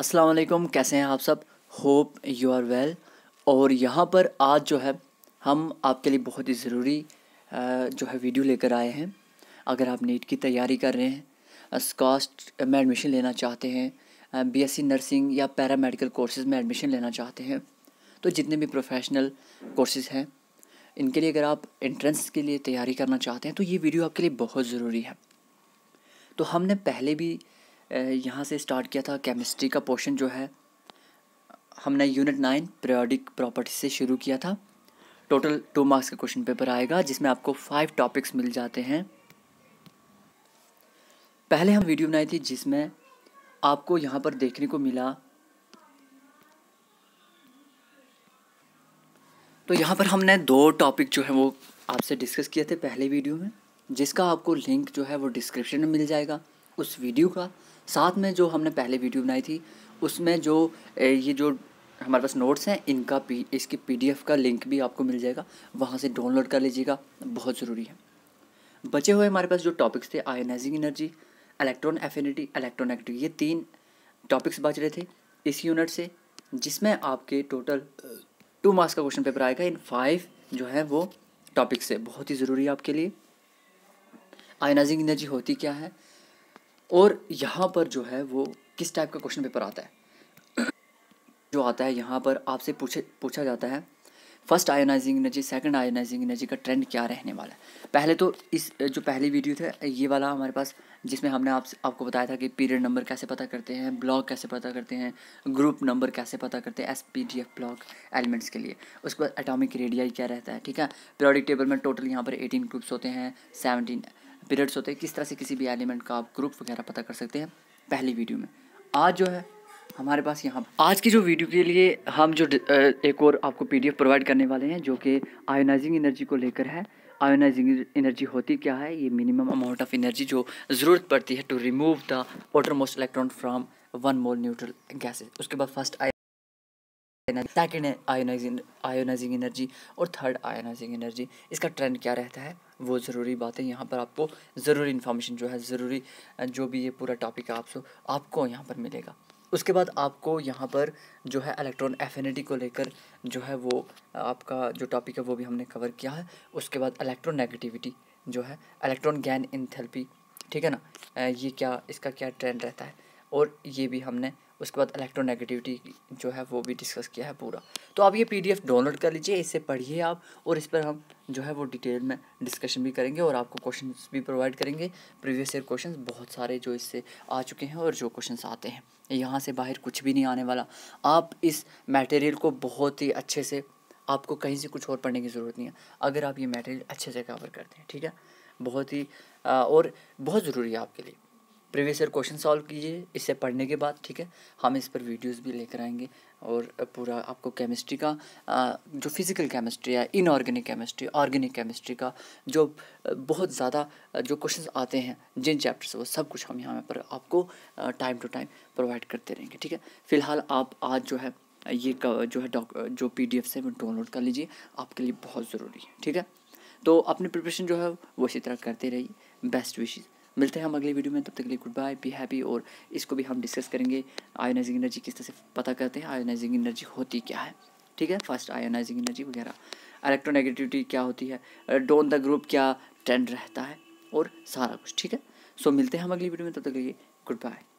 अस्सलाम वालेकुम कैसे हैं आप सब होप यू आर वेल और यहाँ पर आज जो है हम आपके लिए बहुत ही ज़रूरी जो है वीडियो लेकर आए हैं अगर आप नीट की तैयारी कर रहे हैं स्कॉस्ट में एडमिशन लेना चाहते हैं बीएससी नर्सिंग या पैरा मेडिकल कोर्सेज़ में एडमिशन लेना चाहते हैं तो जितने भी प्रोफेशनल कोर्सेज़ हैं इनके लिए अगर आप इंट्रेंस के लिए तैयारी करना चाहते हैं तो ये वीडियो आपके लिए बहुत ज़रूरी है तो हमने पहले भी यहाँ से स्टार्ट किया था केमिस्ट्री का पोर्शन जो है हमने यूनिट नाइन पीरियोडिक प्रॉपर्टी से शुरू किया था टोटल टू मार्क्स का क्वेश्चन पेपर आएगा जिसमें आपको फाइव टॉपिक्स मिल जाते हैं पहले हम वीडियो बनाई थी जिसमें आपको यहाँ पर देखने को मिला तो यहाँ पर हमने दो टॉपिक जो है वो आपसे डिस्कस किए थे पहले वीडियो में जिसका आपको लिंक जो है वो डिस्क्रिप्शन में मिल जाएगा उस वीडियो का साथ में जो हमने पहले वीडियो बनाई थी उसमें जो ये जो हमारे पास नोट्स हैं इनका पी इसकी पी का लिंक भी आपको मिल जाएगा वहाँ से डाउनलोड कर लीजिएगा बहुत ज़रूरी है बचे हुए हमारे पास जो टॉपिक्स थे ionizing energy electron affinity activity ये तीन टॉपिक्स बच रहे थे इस यूनिट से जिसमें आपके टोटल टू मार्क्स का क्वेश्चन पेपर आएगा इन फाइव जो है वो टॉपिक्स है बहुत ही ज़रूरी है आपके लिए आयोनाइजिंग एनर्जी होती क्या है और यहाँ पर जो है वो किस टाइप का क्वेश्चन पेपर आता है जो आता है यहाँ पर आपसे पूछे पूछा जाता है first ionizing energy second ionizing energy का ट्रेंड क्या रहने वाला है पहले तो इस जो पहली वीडियो थे ये वाला हमारे पास जिसमें हमने आप आपको बताया था कि पीरियड नंबर कैसे पता करते हैं ब्लॉक कैसे पता करते हैं ग्रुप नंबर कैसे पता करते हैं S P D F block elements के लिए उसके बाद एटॉमिक रेडियाई क्या रहता है ठीक है पीरियडिक टेबल में टोटल यहाँ पर एटीन ग्रुप्स होते हैं सेवनटीन पीरियड्स होते हैं किस तरह से किसी भी एलिमेंट का आप ग्रुप वगैरह पता कर सकते हैं पहली वीडियो में आज जो है हमारे पास यहाँ आज की जो वीडियो के लिए हम जो एक और आपको पीडीएफ प्रोवाइड करने वाले हैं जो कि आयोनाइजिंग एनर्जी को लेकर है आयोनाइजिंग एनर्जी होती क्या है ये मिनिमम अमाउंट ऑफ एनर्जी जो ज़रूरत पड़ती है to remove the outermost electron from one mole neutral gases उसके बाद फर्स्ट आई सेकेंड है आयोनाइजिंग आयोनाइजिंग एनर्जी और थर्ड आयोनाइजिंग एनर्जी इसका ट्रेंड क्या रहता है वो ज़रूरी बातें यहाँ पर आपको ज़रूरी इन्फॉर्मेशन जो है ज़रूरी जो भी ये पूरा टॉपिक है आपसे आपको यहाँ पर मिलेगा उसके बाद आपको यहाँ पर जो है इलेक्ट्रॉन एफिनिटी को लेकर जो है वो आपका जो टॉपिक है वो भी हमने कवर किया है उसके बाद इलेक्ट्रॉन नेगेटिविटी जो है इलेक्ट्रॉन गैन इन थेरेपी ठीक है ना ये क्या इसका क्या ट्रेंड रहता है और ये भी हमने उसके बाद इलेक्ट्रोनेगेटिविटी जो है वो भी डिस्कस किया है पूरा तो आप ये पीडीएफ डाउनलोड कर लीजिए इसे पढ़िए आप और इस पर हम जो है वो डिटेल में डिस्कशन भी करेंगे और आपको क्वेश्चन भी प्रोवाइड करेंगे प्रीवियस ईयर क्वेश्चन बहुत सारे जो इससे आ चुके हैं और जो क्वेश्चन आते हैं यहाँ से बाहर कुछ भी नहीं आने वाला आप इस मटेरियल को बहुत ही अच्छे से आपको कहीं से कुछ और पढ़ने की ज़रूरत नहीं है अगर आप ये मटेरियल अच्छे से कवर करते हैं ठीक है बहुत ही और बहुत ज़रूरी है आपके लिए प्रीवियस ईयर क्वेश्चन सॉल्व कीजिए इसे पढ़ने के बाद ठीक है हम इस पर वीडियोस भी लेकर आएंगे और पूरा आपको केमिस्ट्री का जो फिज़िकल केमिस्ट्री है इनऑर्गेनिक केमिस्ट्री ऑर्गेनिक केमिस्ट्री का जो बहुत ज़्यादा जो क्वेश्चंस आते हैं जिन चैप्टर से वो सब कुछ हम यहाँ पर आपको टाइम टू टाइम प्रोवाइड करते रहेंगे ठीक है फ़िलहाल आप आज जो है ये जो है डॉक जो पी डी एफ से डाउनलोड कर लीजिए आपके लिए बहुत ज़रूरी है ठीक है तो अपनी प्रिपरेशन जो है वो इसी तरह करते रहिए बेस्ट विशेज़ मिलते हैं हम अगले वीडियो में तब तक के लिए गुड बाय बी हैप्पी और इसको भी हम डिस्कस करेंगे आयोनाइजिंग एनर्जी किस तरह से पता करते हैं आयोनाइजिंग एनर्जी होती क्या है ठीक है फर्स्ट आयोनाइजिंग एनर्जी वगैरह इलेक्ट्रोनेगेटिविटी क्या होती है डोन द ग्रुप क्या ट्रेंड रहता है और सारा कुछ ठीक है सो मिलते हैं हम अगली वीडियो में तब तक के लिए गुड बाय